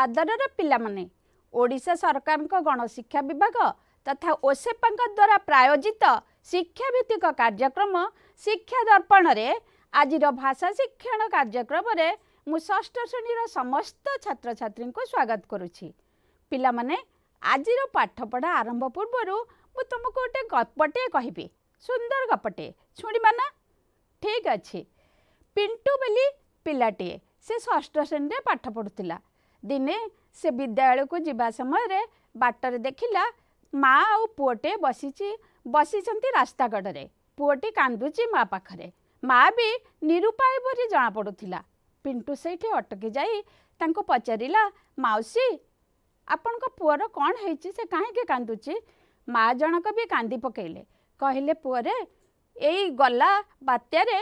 ଆଦରର ପିଲାମାନେ ଓଡ଼ିଶା ସରକାରଙ୍କ ଗଣଶିକ୍ଷା ବିଭାଗ ତଥା ଓସେପାଙ୍କ ଦ୍ୱାରା ପ୍ରାୟୋଜିତ ଶିକ୍ଷାଭିତ୍ତିକ କାର୍ଯ୍ୟକ୍ରମ ଶିକ୍ଷା ଦର୍ପଣରେ ଆଜିର ଭାଷା ଶିକ୍ଷଣ କାର୍ଯ୍ୟକ୍ରମରେ ମୁଁ ଷଷ୍ଠ ଶ୍ରେଣୀର ସମସ୍ତ ଛାତ୍ରଛାତ୍ରୀଙ୍କୁ ସ୍ୱାଗତ କରୁଛି ପିଲାମାନେ ଆଜିର ପାଠପଢ଼ା ଆରମ୍ଭ ପୂର୍ବରୁ ମୁଁ ତୁମକୁ ଗୋଟେ ଗପଟିଏ କହିବି ସୁନ୍ଦର ଗପଟିଏ ଶୁଣିବା ନା ଠିକ୍ ଅଛି ପିଣ୍ଟୁ ବୋଲି ପିଲାଟିଏ ସେ ଷଷ୍ଠ ଶ୍ରେଣୀରେ ପାଠ ପଢ଼ୁଥିଲା ଦିନେ ସେ ବିଦ୍ୟାଳୟକୁ ଯିବା ସମୟରେ ବାଟରେ ଦେଖିଲା ମା ଆଉ ପୁଅଟେ ବସିଛି ବସିଛନ୍ତି ରାସ୍ତାକଡ଼ରେ ପୁଅଟି କାନ୍ଦୁଛି ମା ପାଖରେ ମା ବି ନିରୁପାୟ ବୋଲି ଜଣାପଡ଼ୁଥିଲା ପିଣ୍ଟୁ ସେଇଠି ଅଟକି ଯାଇ ତାଙ୍କୁ ପଚାରିଲା ମାଉସୀ ଆପଣଙ୍କ ପୁଅର କ'ଣ ହେଇଛି ସେ କାହିଁକି କାନ୍ଦୁଛି ମା ଜଣକ ବି କାନ୍ଦି ପକାଇଲେ କହିଲେ ପୁଅରେ ଏଇ ଗଲା ବାତ୍ୟାରେ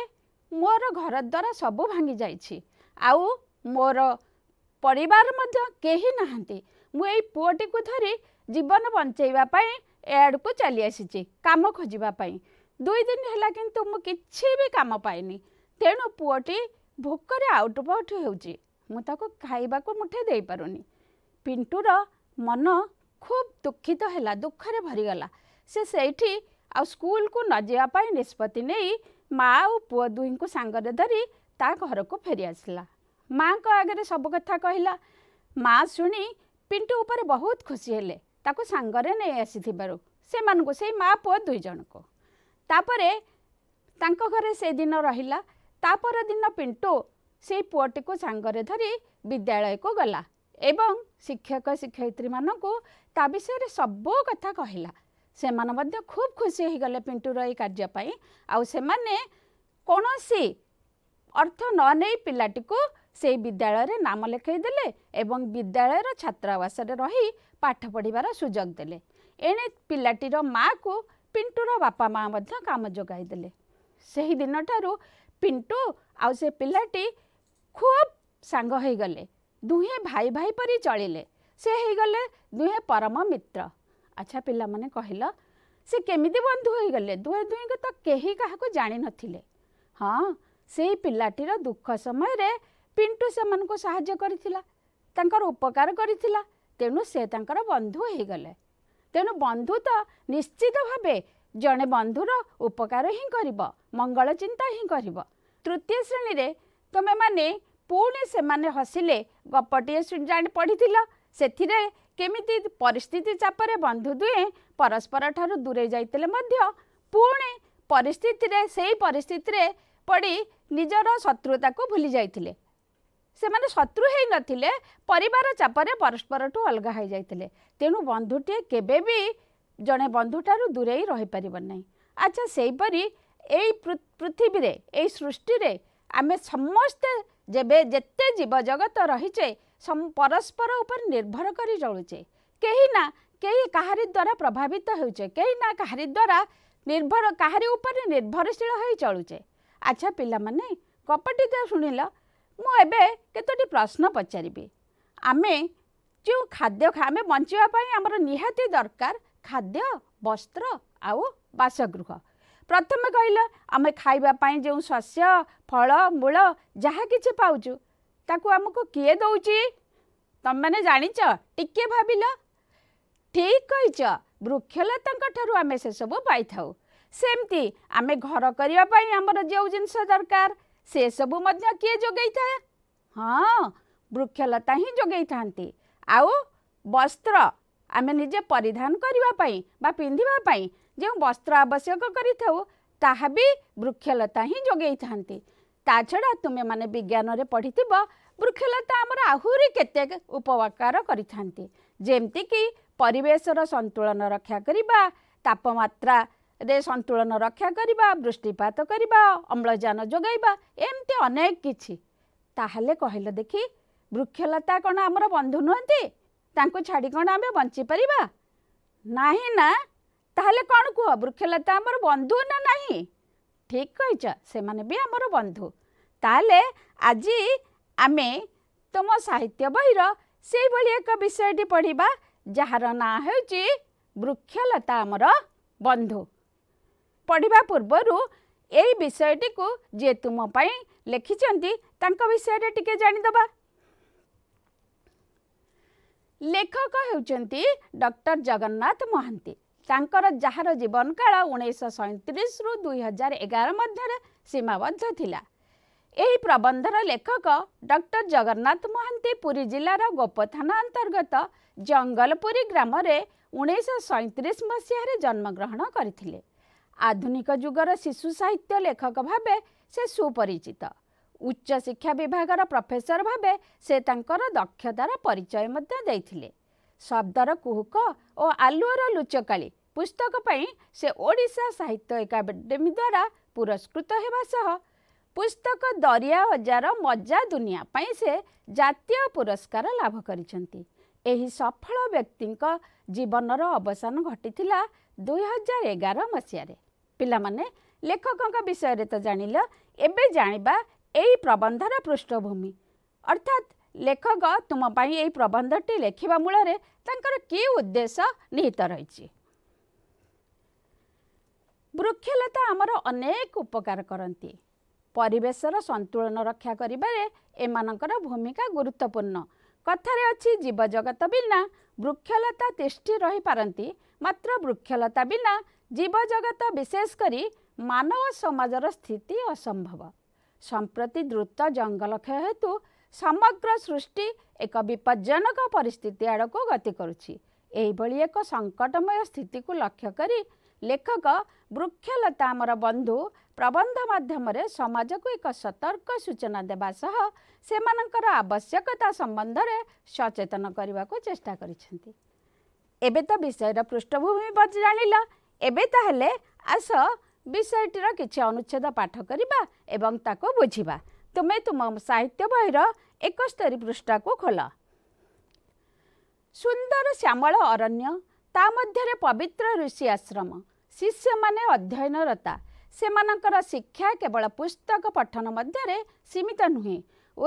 ମୋର ଘରଦ୍ୱାର ସବୁ ଭାଙ୍ଗି ଯାଇଛି ଆଉ ମୋର ପରିବାର ମଧ୍ୟ କେହି ନାହାନ୍ତି ମୁଁ ଏଇ ପୁଅଟିକୁ ଧରି ଜୀବନ ବଞ୍ଚାଇବା ପାଇଁ ଏଆଡ଼କୁ ଚାଲିଆସିଛି କାମ ଖୋଜିବା ପାଇଁ ଦୁଇ ଦିନ ହେଲା କିନ୍ତୁ ମୁଁ କିଛି ବି କାମ ପାଇନି ତେଣୁ ପୁଅଟି ଭୋକରେ ଆଉଟୁପାଉଟୁ ହେଉଛି ମୁଁ ତାକୁ ଖାଇବାକୁ ମୁଠେ ଦେଇପାରୁନି ପିଣ୍ଟୁର ମନ ଖୁବ୍ ଦୁଃଖିତ ହେଲା ଦୁଃଖରେ ଭରିଗଲା ସେ ସେଇଠି ଆଉ ସ୍କୁଲକୁ ନ ଯିବା ପାଇଁ ନିଷ୍ପତ୍ତି ନେଇ ମା ଆଉ ପୁଅ ଦୁହିଁଙ୍କୁ ସାଙ୍ଗରେ ଧରି ତା ଘରକୁ ଫେରିଆସିଲା ମାଆଙ୍କ ଆଗରେ ସବୁ କଥା କହିଲା ମାଆ ଶୁଣି ପିଣ୍ଟୁ ଉପରେ ବହୁତ ଖୁସି ହେଲେ ତାକୁ ସାଙ୍ଗରେ ନେଇ ଆସିଥିବାରୁ ସେମାନଙ୍କୁ ସେଇ ମାଆ ପୁଅ ଦୁଇ ଜଣଙ୍କୁ ତାପରେ ତାଙ୍କ ଘରେ ସେଦିନ ରହିଲା ତା'ପର ଦିନ ପିଣ୍ଟୁ ସେଇ ପୁଅଟିକୁ ସାଙ୍ଗରେ ଧରି ବିଦ୍ୟାଳୟକୁ ଗଲା ଏବଂ ଶିକ୍ଷକ ଶିକ୍ଷୟିତ୍ରୀମାନଙ୍କୁ ତା ବିଷୟରେ ସବୁ କଥା କହିଲା ସେମାନେ ମଧ୍ୟ ଖୁବ୍ ଖୁସି ହୋଇଗଲେ ପିଣ୍ଟୁର ଏଇ କାର୍ଯ୍ୟ ପାଇଁ ଆଉ ସେମାନେ କୌଣସି ଅର୍ଥ ନ ନେଇ ପିଲାଟିକୁ ସେହି ବିଦ୍ୟାଳୟରେ ନାମ ଲେଖାଇଦେଲେ ଏବଂ ବିଦ୍ୟାଳୟର ଛାତ୍ରାବାସରେ ରହି ପାଠ ପଢ଼ିବାର ସୁଯୋଗ ଦେଲେ ଏଣେ ପିଲାଟିର ମାଆକୁ ପିଣ୍ଟୁର ବାପା ମାଆ ମଧ୍ୟ କାମ ଯୋଗାଇଦେଲେ ସେହି ଦିନଠାରୁ ପିଣ୍ଟୁ ଆଉ ସେ ପିଲାଟି ଖୁବ୍ ସାଙ୍ଗ ହୋଇଗଲେ ଦୁହେଁ ଭାଇ ଭାଇ ପରି ଚଳିଲେ ସେ ହୋଇଗଲେ ଦୁହେଁ ପରମ ମିତ୍ର ଆଚ୍ଛା ପିଲାମାନେ କହିଲ ସେ କେମିତି ବନ୍ଧୁ ହୋଇଗଲେ ଦୁହେଁ ଦୁହିଁକୁ ତ କେହି କାହାକୁ ଜାଣିନଥିଲେ ହଁ ସେଇ ପିଲାଟିର ଦୁଃଖ ସମୟରେ ପିଣ୍ଟୁ ସେମାନଙ୍କୁ ସାହାଯ୍ୟ କରିଥିଲା ତାଙ୍କର ଉପକାର କରିଥିଲା ତେଣୁ ସେ ତାଙ୍କର ବନ୍ଧୁ ହୋଇଗଲେ ତେଣୁ ବନ୍ଧୁ ତ ନିଶ୍ଚିତ ଭାବେ ଜଣେ ବନ୍ଧୁର ଉପକାର ହିଁ କରିବ ମଙ୍ଗଳ ଚିନ୍ତା ହିଁ କରିବ ତୃତୀୟ ଶ୍ରେଣୀରେ ତୁମେମାନେ ପୁଣି ସେମାନେ ହସିଲେ ଗପଟିଏ ଜାଣି ପଢ଼ିଥିଲ ସେଥିରେ କେମିତି ପରିସ୍ଥିତି ଚାପରେ ବନ୍ଧୁ ଦୁହେଁ ପରସ୍ପରଠାରୁ ଦୂରେଇ ଯାଇଥିଲେ ମଧ୍ୟ ପୁଣି ପରିସ୍ଥିତିରେ ସେଇ ପରିସ୍ଥିତିରେ ପଡ଼ି ନିଜର ଶତ୍ରୁତାକୁ ଭୁଲି ଯାଇଥିଲେ ସେମାନେ ଶତ୍ରୁ ହୋଇନଥିଲେ ପରିବାର ଚାପରେ ପରସ୍ପରଠୁ ଅଲଗା ହୋଇଯାଇଥିଲେ ତେଣୁ ବନ୍ଧୁଟିଏ କେବେ ବି ଜଣେ ବନ୍ଧୁଠାରୁ ଦୂରେଇ ରହିପାରିବ ନାହିଁ ଆଚ୍ଛା ସେହିପରି ଏଇ ପୃଥିବୀରେ ଏଇ ସୃଷ୍ଟିରେ ଆମେ ସମସ୍ତେ ଯେବେ ଯେତେ ଜୀବଜଗତ ରହିଛେ ପରସ୍ପର ଉପରେ ନିର୍ଭର କରି ଚଳୁଛେ କେହି ନା କେହି କାହାରି ଦ୍ୱାରା ପ୍ରଭାବିତ ହେଉଛେ କେହି ନା କାହାରି ଦ୍ୱାରା ନିର୍ଭର କାହାରି ଉପରେ ନିର୍ଭରଶୀଳ ହୋଇ ଚଳୁଛେ ଆଚ୍ଛା ପିଲାମାନେ କପଟିତ ଶୁଣିଲ ମୁଁ ଏବେ କେତୋଟି ପ୍ରଶ୍ନ ପଚାରିବି ଆମେ ଯେଉଁ ଖାଦ୍ୟ ଆମେ ବଞ୍ଚିବା ପାଇଁ ଆମର ନିହାତି ଦରକାର ଖାଦ୍ୟ ବସ୍ତ୍ର ଆଉ ବାସଗୃହ ପ୍ରଥମେ କହିଲ ଆମେ ଖାଇବା ପାଇଁ ଯେଉଁ ଶସ୍ୟ ଫଳ ମୂଳ ଯାହା କିଛି ପାଉଛୁ ତାକୁ ଆମକୁ କିଏ ଦେଉଛି ତୁମେମାନେ ଜାଣିଛ ଟିକିଏ ଭାବିଲ ଠିକ୍ କହିଛ ବୃକ୍ଷଲତାଙ୍କ ଠାରୁ ଆମେ ସେସବୁ ପାଇଥାଉ ସେମିତି ଆମେ ଘର କରିବା ପାଇଁ ଆମର ଯେଉଁ ଜିନିଷ ଦରକାର ସେସବୁ ମଧ୍ୟ କିଏ ଯୋଗେଇଥାଏ ହଁ ବୃକ୍ଷଲତା ହିଁ ଯୋଗେଇଥାନ୍ତି ଆଉ ବସ୍ତ୍ର ଆମେ ନିଜେ ପରିଧାନ କରିବା ପାଇଁ ବା ପିନ୍ଧିବା ପାଇଁ ଯେଉଁ ବସ୍ତ୍ର ଆବଶ୍ୟକ କରିଥାଉ ତାହା ବି ବୃକ୍ଷଲତା ହିଁ ଯୋଗେଇଥାନ୍ତି ତା ଛଡ଼ା ତୁମେମାନେ ବିଜ୍ଞାନରେ ପଢ଼ିଥିବ ବୃକ୍ଷଲତା ଆମର ଆହୁରି କେତେ ଉପକାର କରିଥାନ୍ତି ଯେମିତିକି ପରିବେଶର ସନ୍ତୁଳନ ରକ୍ଷା କରିବା ତାପମାତ୍ରା सन्तुलन रक्षाक वृष्टिपत्यो अम्लजान जोगि अनेकि वृक्षलता कमर बन्धु नुहन् त छाडी कम बञ्च पार नै नै कृक्षलता बन्धु नै ठिक किन बि अब बन्धु तिमी त म साहित्य बहिरो विषय पढि जाँ हे वृक्षलतान्धु ପଢ଼ିବା ପୂର୍ବରୁ ଏଇ ବିଷୟଟିକୁ ଯିଏ ତୁମ ପାଇଁ ଲେଖିଛନ୍ତି ତାଙ୍କ ବିଷୟରେ ଟିକେ ଜାଣିଦେବା ଲେଖକ ହେଉଛନ୍ତି ଡକ୍ଟର ଜଗନ୍ନାଥ ମହାନ୍ତି ତାଙ୍କର ଯାହାର ଜୀବନକାଳ ଉଣେଇଶହ ସଇଁତିରିଶରୁ ଦୁଇ ହଜାର ଏଗାର ମଧ୍ୟରେ ସୀମାବଦ୍ଧ ଥିଲା ଏହି ପ୍ରବନ୍ଧର ଲେଖକ ଡକ୍ଟର ଜଗନ୍ନାଥ ମହାନ୍ତି ପୁରୀ ଜିଲ୍ଲାର ଗୋପ ଥାନା ଅନ୍ତର୍ଗତ ଜଙ୍ଗଲପୁରୀ ଗ୍ରାମରେ ଉଣେଇଶହ ସଇଁତିରିଶ ମସିହାରେ ଜନ୍ମଗ୍ରହଣ କରିଥିଲେ ଆଧୁନିକ ଯୁଗର ଶିଶୁ ସାହିତ୍ୟ ଲେଖକ ଭାବେ ସେ ସୁପରିଚିତ ଉଚ୍ଚ ଶିକ୍ଷା ବିଭାଗର ପ୍ରଫେସର ଭାବେ ସେ ତାଙ୍କର ଦକ୍ଷତାର ପରିଚୟ ମଧ୍ୟ ଦେଇଥିଲେ ଶବ୍ଦର କୁହୁକ ଓ ଆଲୁଅର ଲୁଚକାଳି ପୁସ୍ତକ ପାଇଁ ସେ ଓଡ଼ିଶା ସାହିତ୍ୟ ଏକାଡେମୀ ଦ୍ୱାରା ପୁରସ୍କୃତ ହେବା ସହ ପୁସ୍ତକ ଦରିଆ ହଜାର ମଜା ଦୁନିଆ ପାଇଁ ସେ ଜାତୀୟ ପୁରସ୍କାର ଲାଭ କରିଛନ୍ତି ଏହି ସଫଳ ବ୍ୟକ୍ତିଙ୍କ ଜୀବନର ଅବସାନ ଘଟିଥିଲା ଦୁଇହଜାର ଏଗାର ମସିହାରେ ପିଲାମାନେ ଲେଖକଙ୍କ ବିଷୟରେ ତ ଜାଣିଲ ଏବେ ଜାଣିବା ଏହି ପ୍ରବନ୍ଧର ପୃଷ୍ଠଭୂମି ଅର୍ଥାତ୍ ଲେଖକ ତୁମ ପାଇଁ ଏହି ପ୍ରବନ୍ଧଟି ଲେଖିବା ମୂଳରେ ତାଙ୍କର କି ଉଦ୍ଦେଶ୍ୟ ନିହିତ ରହିଛି ବୃକ୍ଷଲତା ଆମର ଅନେକ ଉପକାର କରନ୍ତି ପରିବେଶର ସନ୍ତୁଳନ ରକ୍ଷା କରିବାରେ ଏମାନଙ୍କର ଭୂମିକା ଗୁରୁତ୍ୱପୂର୍ଣ୍ଣ କଥାରେ ଅଛି ଜୀବଜଗତ ବିନା ବୃକ୍ଷଲତା ତିଷ୍ଠି ରହିପାରନ୍ତି ମାତ୍ର ବୃକ୍ଷଲତା ବିନା ଜୀବଜଗତ ବିଶେଷ କରି ମାନବ ସମାଜର ସ୍ଥିତି ଅସମ୍ଭବ ସମ୍ପ୍ରତି ଦ୍ରୁତ ଜଙ୍ଗଲ କ୍ଷୟ ହେତୁ ସମଗ୍ର ସୃଷ୍ଟି ଏକ ବିପଜ୍ଜନକ ପରିସ୍ଥିତି ଆଡ଼କୁ ଗତି କରୁଛି ଏହିଭଳି ଏକ ସଙ୍କଟମୟ ସ୍ଥିତିକୁ ଲକ୍ଷ୍ୟ କରି ଲେଖକ ବୃକ୍ଷଲତା ଆମର ବନ୍ଧୁ ପ୍ରବନ୍ଧ ମାଧ୍ୟମରେ ସମାଜକୁ ଏକ ସତର୍କ ସୂଚନା ଦେବା ସହ ସେମାନଙ୍କର ଆବଶ୍ୟକତା ସମ୍ବନ୍ଧରେ ସଚେତନ କରିବାକୁ ଚେଷ୍ଟା କରିଛନ୍ତି ଏବେ ତ ବିଷୟର ପୃଷ୍ଠଭୂମି ଜାଣିଲା ଏବେ ତାହେଲେ ଆସ ବିଷୟଟିର କିଛି ଅନୁଚ୍ଛେଦ ପାଠ କରିବା ଏବଂ ତାକୁ ବୁଝିବା ତୁମେ ତୁମ ସାହିତ୍ୟ ବହିର ଏକସ୍ତରୀ ପୃଷ୍ଠାକୁ ଖୋଲ ସୁନ୍ଦର ଶ୍ୟାମଳ ଅରଣ୍ୟ ତା ମଧ୍ୟରେ ପବିତ୍ର ଋଷି ଆଶ୍ରମ ଶିଷ୍ୟମାନେ ଅଧ୍ୟୟନରତା ସେମାନଙ୍କର ଶିକ୍ଷା କେବଳ ପୁସ୍ତକ ପଠନ ମଧ୍ୟରେ ସୀମିତ ନୁହେଁ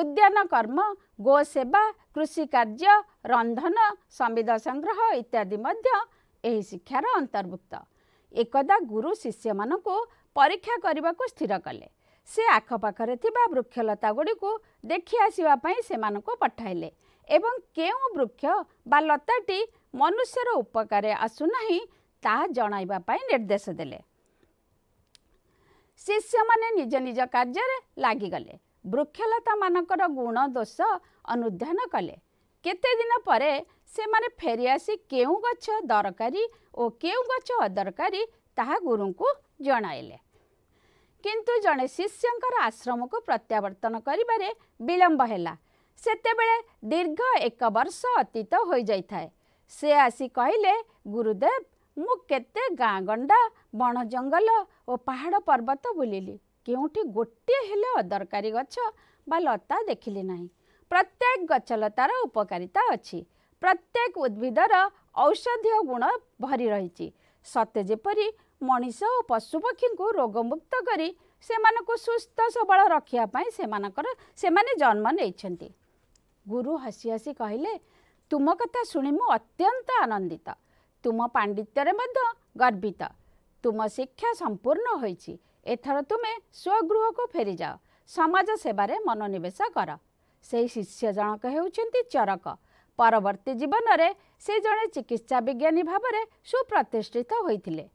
ଉଦ୍ୟାନ କର୍ମ ଗୋସେବା କୃଷି କାର୍ଯ୍ୟ ରନ୍ଧନ ସମ୍ବିଦ ସଂଗ୍ରହ ଇତ୍ୟାଦି ମଧ୍ୟ ଏହି ଶିକ୍ଷାର ଅନ୍ତର୍ଭୁକ୍ତ ଏକଦା ଗୁରୁ ଶିଷ୍ୟମାନଙ୍କୁ ପରୀକ୍ଷା କରିବାକୁ ସ୍ଥିର କଲେ ସେ ଆଖପାଖରେ ଥିବା ବୃକ୍ଷଲତାଗୁଡ଼ିକୁ ଦେଖି ଆସିବା ପାଇଁ ସେମାନଙ୍କୁ ପଠାଇଲେ ଏବଂ କେଉଁ ବୃକ୍ଷ ବା ଲତାଟି ମନୁଷ୍ୟର ଉପକାରେ ଆସୁନାହିଁ ତାହା ଜଣାଇବା ପାଇଁ ନିର୍ଦ୍ଦେଶ ଦେଲେ ଶିଷ୍ୟମାନେ ନିଜ ନିଜ କାର୍ଯ୍ୟରେ ଲାଗିଗଲେ ବୃକ୍ଷଲତାମାନଙ୍କର ଗୁଣ ଦୋଷ ଅନୁଧ୍ୟାନ କଲେ କେତେଦିନ ପରେ ସେମାନେ ଫେରିଆସି କେଉଁ ଗଛ ଦରକାରୀ ଓ କେଉଁ ଗଛ ଅଦରକାରୀ ତାହା ଗୁରୁଙ୍କୁ ଜଣାଇଲେ କିନ୍ତୁ ଜଣେ ଶିଷ୍ୟଙ୍କର ଆଶ୍ରମକୁ ପ୍ରତ୍ୟାବର୍ତ୍ତନ କରିବାରେ ବିଳମ୍ବ ହେଲା ସେତେବେଳେ ଦୀର୍ଘ ଏକ ବର୍ଷ ଅତୀତ ହୋଇଯାଇଥାଏ ସେ ଆସି କହିଲେ ଗୁରୁଦେବ ମୁଁ କେତେ ଗାଁ ଗଣ୍ଡା ବଣ ଜଙ୍ଗଲ ଓ ପାହାଡ଼ ପର୍ବତ ବୁଲିଲି କେଉଁଠି ଗୋଟିଏ ହେଲେ ଅଦରକାରୀ ଗଛ ବା ଲତା ଦେଖିଲି ନାହିଁ ପ୍ରତ୍ୟେକ ଗଛଲତାର ଉପକାରିତା ଅଛି प्रत्येक उद्विद र औषधीय गुण भरिरह सते जपी मनिस पशुपक्षी रोगमुक्त करी को सुस्थ सबल गरिस्थ सब रक जन्म नै गुरु हसि हसि कहिले तुम कथा शुम अत्यंत आनन्दित तुम पाण्डित्यले गर्वित तुम शिक्षा सम्पूर्ण हुन्छ एथर तुमे को फेरी जाओ समाज समेवार मनोनिवेश गरी शिष्य जनक हेर्ने चरक ପରବର୍ତ୍ତୀ ଜୀବନରେ ସେ ଜଣେ ଚିକିତ୍ସା ବିଜ୍ଞାନୀ ଭାବରେ ସୁପ୍ରତିଷ୍ଠିତ ହୋଇଥିଲେ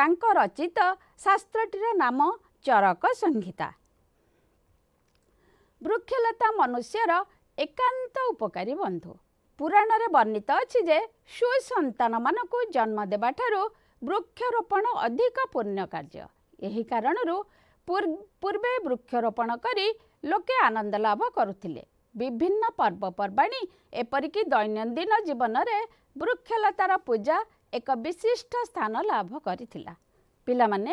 ତାଙ୍କ ରଚିତ ଶାସ୍ତ୍ରଟିର ନାମ ଚରକ ସଂହିତା ବୃକ୍ଷଲତା ମନୁଷ୍ୟର ଏକାନ୍ତ ଉପକାରୀ ବନ୍ଧୁ ପୁରାଣରେ ବର୍ଣ୍ଣିତ ଅଛି ଯେ ସୁସନ୍ତାନମାନଙ୍କୁ ଜନ୍ମ ଦେବାଠାରୁ ବୃକ୍ଷରୋପଣ ଅଧିକ ପୂର୍ଣ୍ଣ କାର୍ଯ୍ୟ ଏହି କାରଣରୁ ପୂର୍ବେ ବୃକ୍ଷରୋପଣ କରି ଲୋକେ ଆନନ୍ଦ ଲାଭ କରୁଥିଲେ বিভিন্ন পର୍ବপর্বাণী এপরিকি দৈনন্দিন জীবনরে বৃক্ষলতার পূজা এক বিশিষ্ট স্থান লাভ করে ପିଲାମାନେ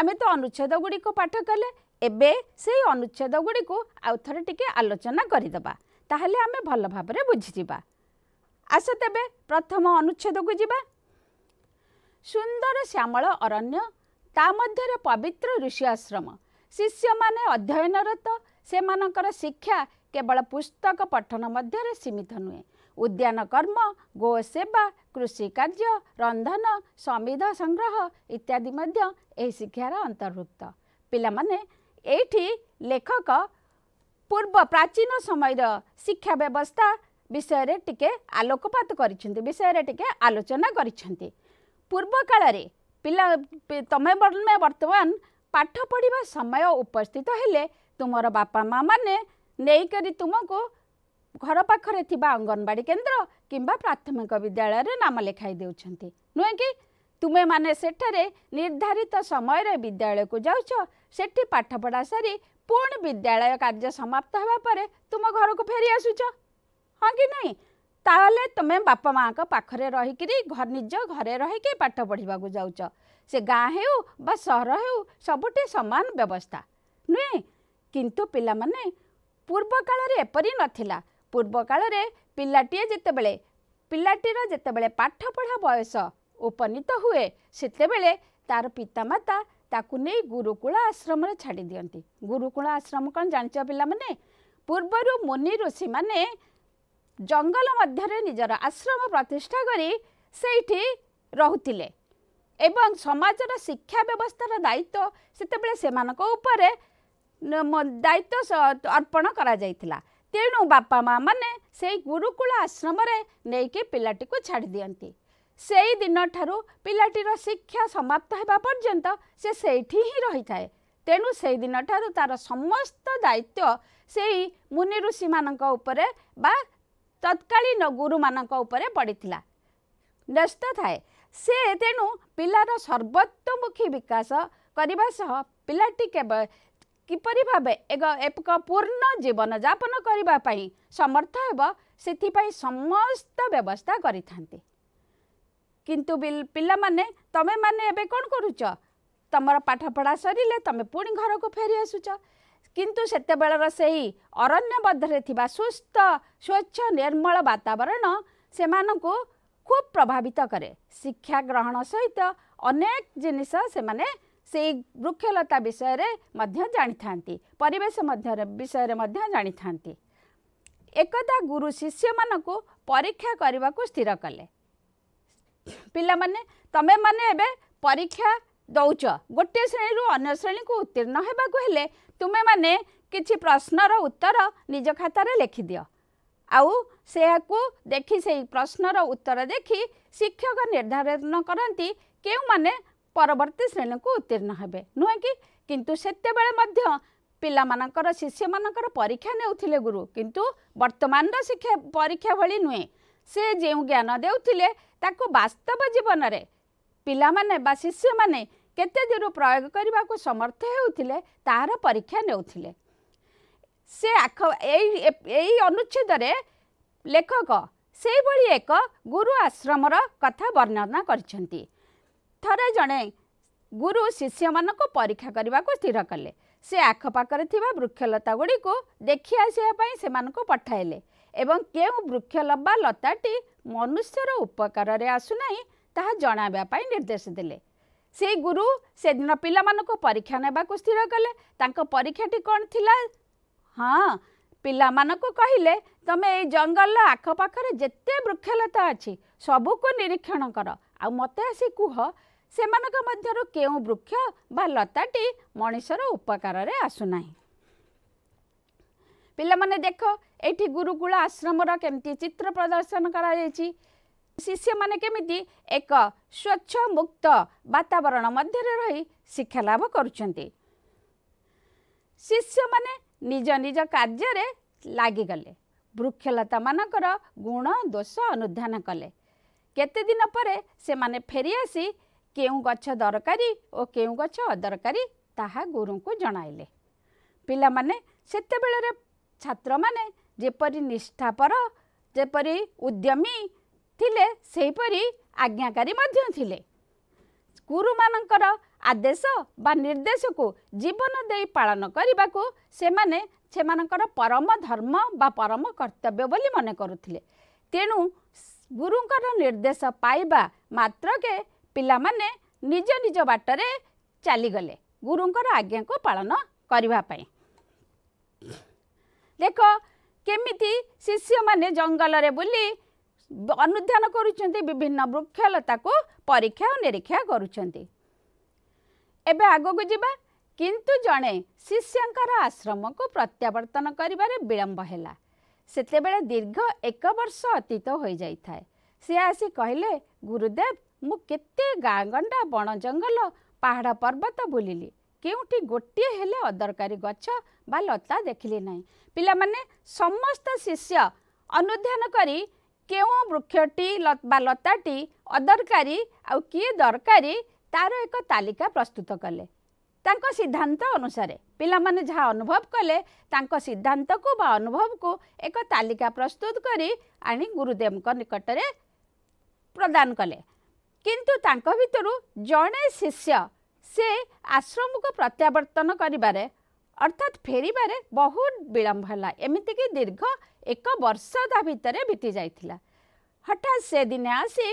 ଆମେ ତ ଅନୁଚ୍ଛେଦଗୁଡ଼ିକ ପାଠ କଲେ ଏବେ ସେଇ ଅନୁଚ୍ଛେଦଗୁଡ଼ିକୁ ଆଉ ଥରେ ଟିକେ ଆଲୋଚନା କରିଦେବା ତାହେଲେ ଆମେ ଭଲ ଭାବରେ ବୁଝିଯିବା ଆସ ତେବେ ପ୍ରଥମ ଅନୁଚ୍ଛେଦକୁ ଯିବା ସୁନ୍ଦର ଶ୍ୟାମଳ ଅରଣ୍ୟ ତା ମଧ୍ୟରେ ପବିତ୍ର ଋଷି ଆଶ୍ରମ ଶିଷ୍ୟମାନେ ଅଧ୍ୟୟନରତ ସେମାନଙ୍କର ଶିକ୍ଷା କେବଳ ପୁସ୍ତକ ପଠନ ମଧ୍ୟରେ ସୀମିତ ନୁହେଁ ଉଦ୍ୟାନ କର୍ମ ଗୋ ସେବା କୃଷି କାର୍ଯ୍ୟ ରନ୍ଧନ ସମିଧ ସଂଗ୍ରହ ଇତ୍ୟାଦି ମଧ୍ୟ ଏହି ଶିକ୍ଷାର ଅନ୍ତର୍ଭୁକ୍ତ ପିଲାମାନେ ଏଇଠି ଲେଖକ ପୂର୍ବ ପ୍ରାଚୀନ ସମୟର ଶିକ୍ଷା ବ୍ୟବସ୍ଥା ବିଷୟରେ ଟିକେ ଆଲୋକପାତ କରିଛନ୍ତି ବିଷୟରେ ଟିକେ ଆଲୋଚନା କରିଛନ୍ତି ପୂର୍ବକାଳରେ ପିଲା ତମେ ବର୍ତ୍ତମାନ ପାଠ ପଢ଼ିବା ସମୟ ଉପସ୍ଥିତ ହେଲେ ତୁମର ବାପା ମାଆ करी तुमको घर पाखेर अङ्गनवाडी केन्द्र किम्बा प्राथमिक विद्यालय र नाम लेखाइदेन् नुहे कि तुमेस निर्धारित समय र विद्यालयको जाउछ सठी पाठ पढासारि विद्यालय कार्य समाप्त हावापरे तुम घर को फेरी आसु हि नै तम बामा पाख्या रहि निज घर रह पढेको छ गाँह हे बाह्र हौ सबुटे समान व्यवस्था नुहे कति पहिला ପୂର୍ବକାଳରେ ଏପରି ନଥିଲା ପୂର୍ବକାଳରେ ପିଲାଟିଏ ଯେତେବେଳେ ପିଲାଟିର ଯେତେବେଳେ ପାଠପଢ଼ା ବୟସ ଉପନୀତ ହୁଏ ସେତେବେଳେ ତା'ର ପିତାମାତା ତାକୁ ନେଇ ଗୁରୁକୁଳ ଆଶ୍ରମରେ ଛାଡ଼ି ଦିଅନ୍ତି ଗୁରୁକୁଳ ଆଶ୍ରମ କ'ଣ ଜାଣିଛ ପିଲାମାନେ ପୂର୍ବରୁ ମୁନି ଋଷିମାନେ ଜଙ୍ଗଲ ମଧ୍ୟରେ ନିଜର ଆଶ୍ରମ ପ୍ରତିଷ୍ଠା କରି ସେଇଠି ରହୁଥିଲେ ଏବଂ ସମାଜର ଶିକ୍ଷା ବ୍ୟବସ୍ଥାର ଦାୟିତ୍ୱ ସେତେବେଳେ ସେମାନଙ୍କ ଉପରେ ଦାୟିତ୍ୱ ଅର୍ପଣ କରାଯାଇଥିଲା ତେଣୁ ବାପା ମାଆ ମାନେ ସେଇ ଗୁରୁକୁଳ ଆଶ୍ରମରେ ନେଇକି ପିଲାଟିକୁ ଛାଡ଼ି ଦିଅନ୍ତି ସେଇ ଦିନଠାରୁ ପିଲାଟିର ଶିକ୍ଷା ସମାପ୍ତ ହେବା ପର୍ଯ୍ୟନ୍ତ ସେ ସେଇଠି ହିଁ ରହିଥାଏ ତେଣୁ ସେଇ ଦିନଠାରୁ ତା'ର ସମସ୍ତ ଦାୟିତ୍ୱ ସେଇ ମୁନି ଋଷିମାନଙ୍କ ଉପରେ ବା ତତ୍କାଳୀନ ଗୁରୁମାନଙ୍କ ଉପରେ ପଡ଼ିଥିଲା ନ୍ୟସ୍ତ ଥାଏ ସେ ତେଣୁ ପିଲାର ସର୍ବତୋମୁଖୀ ବିକାଶ କରିବା ସହ ପିଲାଟି କେବଳ परि भा एक पूर्ण जीवनजनै समर्थ हो समस्त व्यवस्था गरि पहिला तमे म एउटा तमर पाठ पढा सरले घर को फेरी आसु कि सही अरण्यबरे ठा स्वच्छ निर्मल वातावरण समा खूब प्रभावित कर शिक्षा ग्रहण सहित अनेक जिनिस ସେଇ ବୃକ୍ଷଲତା ବିଷୟରେ ମଧ୍ୟ ଜାଣିଥାନ୍ତି ପରିବେଶ ମଧ୍ୟରେ ବିଷୟରେ ମଧ୍ୟ ଜାଣିଥାନ୍ତି ଏକଦା ଗୁରୁ ଶିଷ୍ୟମାନଙ୍କୁ ପରୀକ୍ଷା କରିବାକୁ ସ୍ଥିର କଲେ ପିଲାମାନେ ତମେମାନେ ଏବେ ପରୀକ୍ଷା ଦେଉଛ ଗୋଟିଏ ଶ୍ରେଣୀରୁ ଅନ୍ୟ ଶ୍ରେଣୀକୁ ଉତ୍ତୀର୍ଣ୍ଣ ହେବାକୁ ହେଲେ ତୁମେମାନେ କିଛି ପ୍ରଶ୍ନର ଉତ୍ତର ନିଜ ଖାତାରେ ଲେଖିଦିଅ ଆଉ ସେହାକୁ ଦେଖି ସେଇ ପ୍ରଶ୍ନର ଉତ୍ତର ଦେଖି ଶିକ୍ଷକ ନିର୍ଦ୍ଧାରଣ କରନ୍ତି କେଉଁମାନେ ପରବର୍ତ୍ତୀ ଶ୍ରେଣୀକୁ ଉତ୍ତୀର୍ଣ୍ଣ ହେବେ ନୁହେଁ କି କିନ୍ତୁ ସେତେବେଳେ ମଧ୍ୟ ପିଲାମାନଙ୍କର ଶିଷ୍ୟମାନଙ୍କର ପରୀକ୍ଷା ନେଉଥିଲେ ଗୁରୁ କିନ୍ତୁ ବର୍ତ୍ତମାନର ଶିକ୍ଷା ପରୀକ୍ଷା ଭଳି ନୁହେଁ ସେ ଯେଉଁ ଜ୍ଞାନ ଦେଉଥିଲେ ତାକୁ ବାସ୍ତବ ଜୀବନରେ ପିଲାମାନେ ବା ଶିଷ୍ୟମାନେ କେତେ ଦୂର ପ୍ରୟୋଗ କରିବାକୁ ସମର୍ଥ ହେଉଥିଲେ ତାହାର ପରୀକ୍ଷା ନେଉଥିଲେ ସେ ଆଖ ଏଇ ଏଇ ଅନୁଚ୍ଛେଦରେ ଲେଖକ ସେଇଭଳି ଏକ ଗୁରୁ ଆଶ୍ରମର କଥା ବର୍ଣ୍ଣନା କରିଛନ୍ତି ଥରେ ଜଣେ ଗୁରୁ ଶିଷ୍ୟମାନଙ୍କୁ ପରୀକ୍ଷା କରିବାକୁ ସ୍ଥିର କଲେ ସେ ଆଖପାଖରେ ଥିବା ବୃକ୍ଷଲତା ଗୁଡ଼ିକୁ ଦେଖି ଆସିବା ପାଇଁ ସେମାନଙ୍କୁ ପଠାଇଲେ ଏବଂ କେଉଁ ବୃକ୍ଷଲବା ଲତାଟି ମନୁଷ୍ୟର ଉପକାରରେ ଆସୁନାହିଁ ତାହା ଜଣାଇବା ପାଇଁ ନିର୍ଦ୍ଦେଶ ଦେଲେ ସେଇ ଗୁରୁ ସେଦିନ ପିଲାମାନଙ୍କୁ ପରୀକ୍ଷା ନେବାକୁ ସ୍ଥିର କଲେ ତାଙ୍କ ପରୀକ୍ଷାଟି କ'ଣ ଥିଲା ହଁ ପିଲାମାନଙ୍କୁ କହିଲେ ତୁମେ ଏଇ ଜଙ୍ଗଲର ଆଖପାଖରେ ଯେତେ ବୃକ୍ଷଲତା ଅଛି ସବୁକୁ ନିରୀକ୍ଷଣ କର ଆଉ ମୋତେ ଆସି କୁହ ସେମାନଙ୍କ ମଧ୍ୟରୁ କେଉଁ ବୃକ୍ଷ ବା ଲତାଟି ମଣିଷର ଉପକାରରେ ଆସୁନାହିଁ ପିଲାମାନେ ଦେଖ ଏଠି ଗୁରୁକୁଳ ଆଶ୍ରମର କେମିତି ଚିତ୍ର ପ୍ରଦର୍ଶନ କରାଯାଇଛି ଶିଷ୍ୟମାନେ କେମିତି ଏକ ସ୍ୱଚ୍ଛ ମୁକ୍ତ ବାତାବରଣ ମଧ୍ୟରେ ରହି ଶିକ୍ଷାଲାଭ କରୁଛନ୍ତି ଶିଷ୍ୟମାନେ ନିଜ ନିଜ କାର୍ଯ୍ୟରେ ଲାଗିଗଲେ ବୃକ୍ଷଲତାମାନଙ୍କର ଗୁଣ ଦୋଷ ଅନୁଧ୍ୟାନ କଲେ କେତେଦିନ ପରେ ସେମାନେ ଫେରିଆସି କେଉଁ ଗଛ ଦରକାରୀ ଓ କେଉଁ ଗଛ ଅଦରକାରୀ ତାହା ଗୁରୁଙ୍କୁ ଜଣାଇଲେ ପିଲାମାନେ ସେତେବେଳେ ଛାତ୍ରମାନେ ଯେପରି ନିଷ୍ଠାପର ଯେପରି ଉଦ୍ୟମୀ ଥିଲେ ସେହିପରି ଆଜ୍ଞାକାରୀ ମଧ୍ୟ ଥିଲେ ଗୁରୁମାନଙ୍କର ଆଦେଶ ବା ନିର୍ଦ୍ଦେଶକୁ ଜୀବନ ଦେଇ ପାଳନ କରିବାକୁ ସେମାନେ ସେମାନଙ୍କର ପରମ ଧର୍ମ ବା ପରମ କର୍ତ୍ତବ୍ୟ ବୋଲି ମନେ କରୁଥିଲେ ତେଣୁ ଗୁରୁଙ୍କର ନିର୍ଦ୍ଦେଶ ପାଇବା ମାତ୍ରକେ ପିଲାମାନେ ନିଜ ନିଜ ବାଟରେ ଚାଲିଗଲେ ଗୁରୁଙ୍କର ଆଜ୍ଞାକୁ ପାଳନ କରିବା ପାଇଁ ଦେଖ କେମିତି ଶିଷ୍ୟମାନେ ଜଙ୍ଗଲରେ ବୁଲି ଅନୁଧ୍ୟାନ କରୁଛନ୍ତି ବିଭିନ୍ନ ବୃକ୍ଷଲତାକୁ ପରୀକ୍ଷା ଓ ନିରୀକ୍ଷା କରୁଛନ୍ତି ଏବେ ଆଗକୁ ଯିବା କିନ୍ତୁ ଜଣେ ଶିଷ୍ୟଙ୍କର ଆଶ୍ରମକୁ ପ୍ରତ୍ୟାବର୍ତ୍ତନ କରିବାରେ ବିଳମ୍ବ ହେଲା ସେତେବେଳେ ଦୀର୍ଘ ଏକ ବର୍ଷ ଅତୀତ ହୋଇଯାଇଥାଏ ସେ ଆସି କହିଲେ ଗୁରୁଦେବ म के गंडा बण जंगल पाहाड पर्वत बुलि केही गोटे अदरकारी गछ बा लता देखिना नै पहिला समस्त शिष्य अनुदान कि केही वृक्ष लतादरकारी आउ दरकारी तार एक तालिका प्रस्तुत कले त सिद्धान्त अनुसार पहिला अनुभव कले अनुभव को एक तालिका प्रस्तुत गरि आनि गुरुदेव निकटर प्रदान कले କିନ୍ତୁ ତାଙ୍କ ଭିତରୁ ଜଣେ ଶିଷ୍ୟ ସେ ଆଶ୍ରମକୁ ପ୍ରତ୍ୟାବର୍ତ୍ତନ କରିବାରେ ଅର୍ଥାତ୍ ଫେରିବାରେ ବହୁତ ବିଳମ୍ବ ହେଲା ଏମିତିକି ଦୀର୍ଘ ଏକ ବର୍ଷ ତା ଭିତରେ ବିତି ଯାଇଥିଲା ହଠାତ୍ ସେଦିନେ ଆସି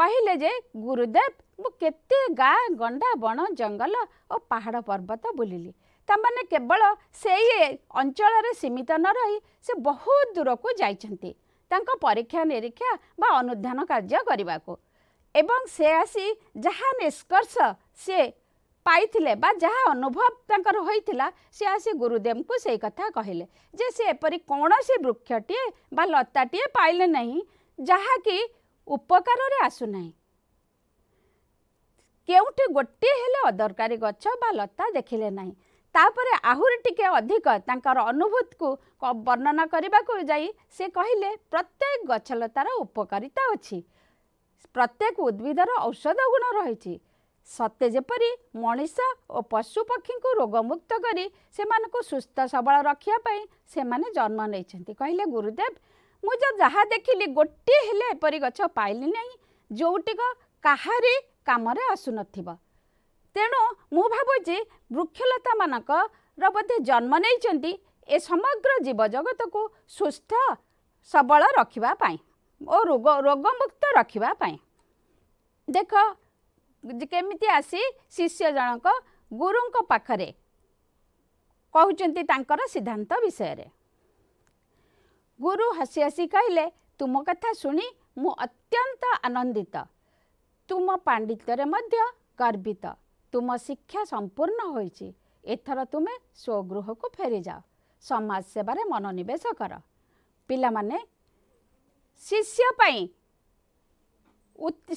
କହିଲେ ଯେ ଗୁରୁଦେବ ମୁଁ କେତେ ଗାଁ ଗଣ୍ଡା ବଣ ଜଙ୍ଗଲ ଓ ପାହାଡ଼ ପର୍ବତ ବୁଲିଲି ତାମାନେ କେବଳ ସେଇ ଅଞ୍ଚଳରେ ସୀମିତ ନ ରହି ସେ ବହୁତ ଦୂରକୁ ଯାଇଛନ୍ତି ତାଙ୍କ ପରୀକ୍ଷା ନିରୀକ୍ଷା ବା ଅନୁଧ୍ୟାନ କାର୍ଯ୍ୟ କରିବାକୁ ଏବଂ ସେ ଆସି ଯାହା ନିଷ୍କର୍ଷ ସେ ପାଇଥିଲେ ବା ଯାହା ଅନୁଭବ ତାଙ୍କର ହୋଇଥିଲା ସେ ଆସି ଗୁରୁଦେବଙ୍କୁ ସେଇ କଥା କହିଲେ ଯେ ସେ ଏପରି କୌଣସି ବୃକ୍ଷଟିଏ ବା ଲତାଟିଏ ପାଇଲେ ନାହିଁ ଯାହାକି ଉପକାରରେ ଆସୁନାହିଁ କେଉଁଠି ଗୋଟିଏ ହେଲେ ଅଦରକାରୀ ଗଛ ବା ଲତା ଦେଖିଲେ ନାହିଁ ତାପରେ ଆହୁରି ଟିକେ ଅଧିକ ତାଙ୍କର ଅନୁଭୂତିକୁ ବର୍ଣ୍ଣନା କରିବାକୁ ଯାଇ ସେ କହିଲେ ପ୍ରତ୍ୟେକ ଗଛଲତାର ଉପକାରିତା ଅଛି ପ୍ରତ୍ୟେକ ଉଦ୍ଭିଦର ଔଷଧ ଗୁଣ ରହିଛି ସତେ ଯେପରି ମଣିଷ ଓ ପଶୁପକ୍ଷୀଙ୍କୁ ରୋଗମୁକ୍ତ କରି ସେମାନଙ୍କୁ ସୁସ୍ଥ ସବଳ ରଖିବା ପାଇଁ ସେମାନେ ଜନ୍ମ ନେଇଛନ୍ତି କହିଲେ ଗୁରୁଦେବ ମୁଁ ଯେ ଯାହା ଦେଖିଲି ଗୋଟିଏ ହେଲେ ଏପରି ଗଛ ପାଇଲି ନାହିଁ ଯେଉଁଟିକ କାହାରି କାମରେ ଆସୁନଥିବ ତେଣୁ ମୁଁ ଭାବୁଛି ବୃକ୍ଷଲତାମାନଙ୍କର ବୋଧେ ଜନ୍ମ ନେଇଛନ୍ତି ଏ ସମଗ୍ର ଜୀବଜଗତକୁ ସୁସ୍ଥ ସବଳ ରଖିବା ପାଇଁ ଓ ରୋଗ ରୋଗମୁକ୍ତ ରଖିବା ପାଇଁ ଦେଖ କେମିତି ଆସି ଶିଷ୍ୟ ଜଣକ ଗୁରୁଙ୍କ ପାଖରେ କହୁଛନ୍ତି ତାଙ୍କର ସିଦ୍ଧାନ୍ତ ବିଷୟରେ ଗୁରୁ ହସି ହସି କହିଲେ ତୁମ କଥା ଶୁଣି ମୁଁ ଅତ୍ୟନ୍ତ ଆନନ୍ଦିତ ତୁମ ପାଣ୍ଡିତ୍ୟରେ ମଧ୍ୟ ଗର୍ବିତ ତୁମ ଶିକ୍ଷା ସମ୍ପୂର୍ଣ୍ଣ ହୋଇଛି ଏଥର ତୁମେ ସ୍ୱଗୃହକୁ ଫେରିଯାଅ ସମାଜସେବାରେ ମନୋନିବେଶ କର ପିଲାମାନେ ଶିଷ୍ୟ ପାଇଁ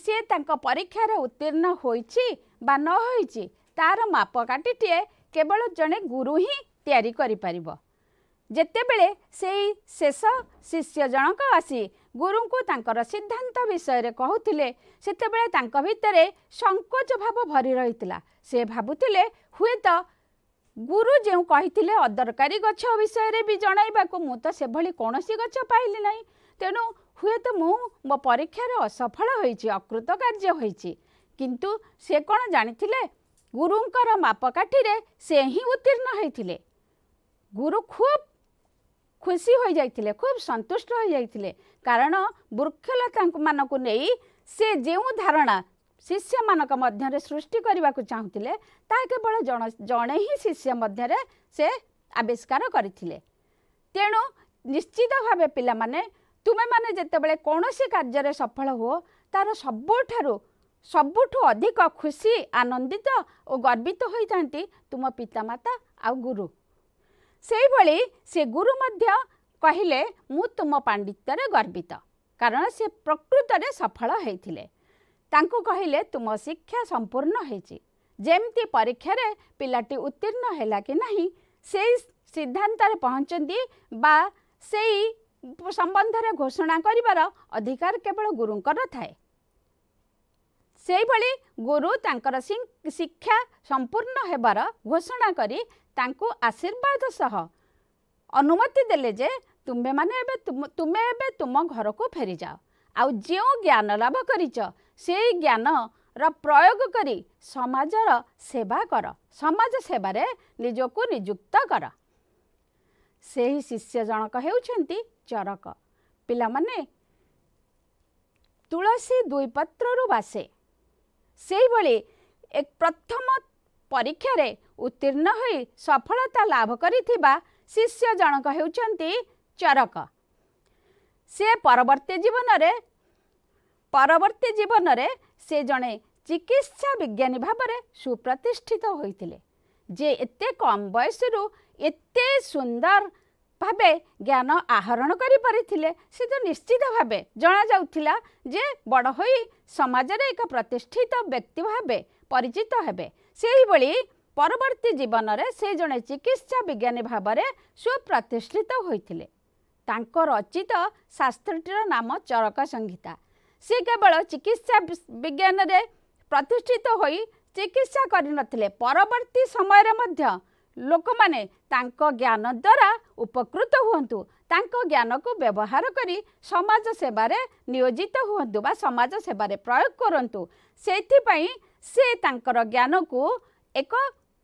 ସିଏ ତାଙ୍କ ପରୀକ୍ଷାରେ ଉତ୍ତୀର୍ଣ୍ଣ ହୋଇଛି ବା ନ ହୋଇଛି ତା'ର ମାପକାଠିଟିଏ କେବଳ ଜଣେ ଗୁରୁ ହିଁ ତିଆରି କରିପାରିବ ଯେତେବେଳେ ସେଇ ଶେଷ ଶିଷ୍ୟ ଜଣକ ଆସି ଗୁରୁଙ୍କୁ ତାଙ୍କର ସିଦ୍ଧାନ୍ତ ବିଷୟରେ କହୁଥିଲେ ସେତେବେଳେ ତାଙ୍କ ଭିତରେ ସଙ୍କୋଚ ଭାବ ଭରି ରହିଥିଲା ସେ ଭାବୁଥିଲେ ହୁଏତ ଗୁରୁ ଯେଉଁ କହିଥିଲେ ଅଦରକାରୀ ଗଛ ବିଷୟରେ ବି ଜଣାଇବାକୁ ମୁଁ ତ ସେଭଳି କୌଣସି ଗଛ ପାଇଲି ନାହିଁ ତେଣୁ ହୁଏତ ମୁଁ ମୋ ପରୀକ୍ଷାରେ ଅସଫଳ ହୋଇଛି ଅକୃତ କାର୍ଯ୍ୟ ହୋଇଛି କିନ୍ତୁ ସେ କ'ଣ ଜାଣିଥିଲେ ଗୁରୁଙ୍କର ମାପକାଠିରେ ସେ ହିଁ ଉତ୍ତୀର୍ଣ୍ଣ ହୋଇଥିଲେ ଗୁରୁ ଖୁବ୍ ଖୁସି ହୋଇଯାଇଥିଲେ ଖୁବ୍ ସନ୍ତୁଷ୍ଟ ହୋଇଯାଇଥିଲେ କାରଣ ବୃକ୍ଷଲତାଙ୍କମାନଙ୍କୁ ନେଇ ସେ ଯେଉଁ ଧାରଣା ଶିଷ୍ୟମାନଙ୍କ ମଧ୍ୟରେ ସୃଷ୍ଟି କରିବାକୁ ଚାହୁଁଥିଲେ ତାହା କେବଳ ଜଣ ଜଣେ ହିଁ ଶିଷ୍ୟ ମଧ୍ୟରେ ସେ ଆବିଷ୍କାର କରିଥିଲେ ତେଣୁ ନିଶ୍ଚିତ ଭାବେ ପିଲାମାନେ ତୁମେମାନେ ଯେତେବେଳେ କୌଣସି କାର୍ଯ୍ୟରେ ସଫଳ ହୁଅ ତା'ର ସବୁଠାରୁ ସବୁଠୁ ଅଧିକ ଖୁସି ଆନନ୍ଦିତ ଓ ଗର୍ବିତ ହୋଇଥାନ୍ତି ତୁମ ପିତାମାତା ଆଉ ଗୁରୁ ସେହିଭଳି ସେ ଗୁରୁ ମଧ୍ୟ କହିଲେ ମୁଁ ତୁମ ପାଣ୍ଡିତ୍ୟରେ ଗର୍ବିତ କାରଣ ସେ ପ୍ରକୃତରେ ସଫଳ ହୋଇଥିଲେ ତାଙ୍କୁ କହିଲେ ତୁମ ଶିକ୍ଷା ସମ୍ପୂର୍ଣ୍ଣ ହୋଇଛି ଯେମିତି ପରୀକ୍ଷାରେ ପିଲାଟି ଉତ୍ତୀର୍ଣ୍ଣ ହେଲା କି ନାହିଁ ସେଇ ସିଦ୍ଧାନ୍ତରେ ପହଞ୍ଚନ୍ତି ବା ସେଇ ସମ୍ବନ୍ଧରେ ଘୋଷଣା କରିବାର ଅଧିକାର କେବଳ ଗୁରୁଙ୍କର ଥାଏ ସେହିଭଳି ଗୁରୁ ତାଙ୍କର ଶିକ୍ଷା ସମ୍ପୂର୍ଣ୍ଣ ହେବାର ଘୋଷଣା କରି ତାଙ୍କୁ ଆଶୀର୍ବାଦ ସହ ଅନୁମତି ଦେଲେ ଯେ ତୁମେମାନେ ଏବେ ତୁମେ ଏବେ ତୁମ ଘରକୁ ଫେରିଯାଅ ଆଉ ଯେଉଁ ଜ୍ଞାନ ଲାଭ କରିଛ ସେଇ ଜ୍ଞାନର ପ୍ରୟୋଗ କରି ସମାଜର ସେବା କର ସମାଜ ସେବାରେ ନିଜକୁ ନିଯୁକ୍ତ କର ସେହି ଶିଷ୍ୟ ଜଣକ ହେଉଛନ୍ତି ଚରକ ପିଲାମାନେ ତୁଳସୀ ଦୁଇପତ୍ରରୁ ବାସେ ସେହିଭଳି ପ୍ରଥମ ପରୀକ୍ଷାରେ ଉତ୍ତୀର୍ଣ୍ଣ ହୋଇ ସଫଳତା ଲାଭ କରିଥିବା ଶିଷ୍ୟ ଜଣକ ହେଉଛନ୍ତି ଚରକ ସେ ପରବର୍ତ୍ତୀ ଜୀବନରେ ପରବର୍ତ୍ତୀ ଜୀବନରେ ସେ ଜଣେ ଚିକିତ୍ସା ବିଜ୍ଞାନୀ ଭାବରେ ସୁପ୍ରତିଷ୍ଠିତ ହୋଇଥିଲେ ଯେ ଏତେ କମ୍ ବୟସରୁ ଏତେ ସୁନ୍ଦର ଭାବେ ଜ୍ଞାନ ଆହରଣ କରିପାରିଥିଲେ ସେ ତ ନିଶ୍ଚିତ ଭାବେ ଜଣାଯାଉଥିଲା ଯେ ବଡ଼ ହୋଇ ସମାଜରେ ଏକ ପ୍ରତିଷ୍ଠିତ ବ୍ୟକ୍ତି ଭାବେ ପରିଚିତ ହେବେ ସେହିଭଳି ପରବର୍ତ୍ତୀ ଜୀବନରେ ସେ ଜଣେ ଚିକିତ୍ସା ବିଜ୍ଞାନୀ ଭାବରେ ସୁପ୍ରତିଷ୍ଠିତ ହୋଇଥିଲେ ତାଙ୍କ ରଚିତ ଶାସ୍ତ୍ରଟିର ନାମ ଚରକ ସଂହିତା ସେ କେବଳ ଚିକିତ୍ସା ବିଜ୍ଞାନରେ ପ୍ରତିଷ୍ଠିତ ହୋଇ ଚିକିତ୍ସା କରିନଥିଲେ ପରବର୍ତ୍ତୀ ସମୟରେ ମଧ୍ୟ ଲୋକମାନେ ତାଙ୍କ ଜ୍ଞାନ ଦ୍ୱାରା ଉପକୃତ ହୁଅନ୍ତୁ ତାଙ୍କ ଜ୍ଞାନକୁ ବ୍ୟବହାର କରି ସମାଜ ସେବାରେ ନିୟୋଜିତ ହୁଅନ୍ତୁ ବା ସମାଜ ସେବାରେ ପ୍ରୟୋଗ କରନ୍ତୁ ସେଥିପାଇଁ ସେ ତାଙ୍କର ଜ୍ଞାନକୁ ଏକ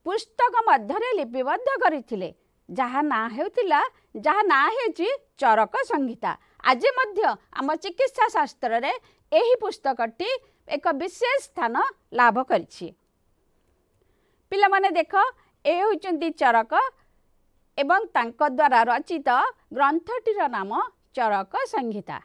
ପୁସ୍ତକ ମଧ୍ୟରେ ଲିପିବଦ୍ଧ କରିଥିଲେ ଯାହା ନାଁ ହେଉଥିଲା ଯାହା ନାଁ ହେଉଛି ଚରକ ସଂହିତା ଆଜି ମଧ୍ୟ ଆମ ଚିକିତ୍ସା ଶାସ୍ତ୍ରରେ ଏହି ପୁସ୍ତକଟି ଏକ ବିଶେଷ ସ୍ଥାନ ଲାଭ କରିଛି ପିଲାମାନେ ଦେଖ ଏ ହେଉଛନ୍ତି ଚରକ ଏବଂ ତାଙ୍କ ଦ୍ୱାରା ରଚିତ ଗ୍ରନ୍ଥଟିର ନାମ ଚରକ ସଂହିତା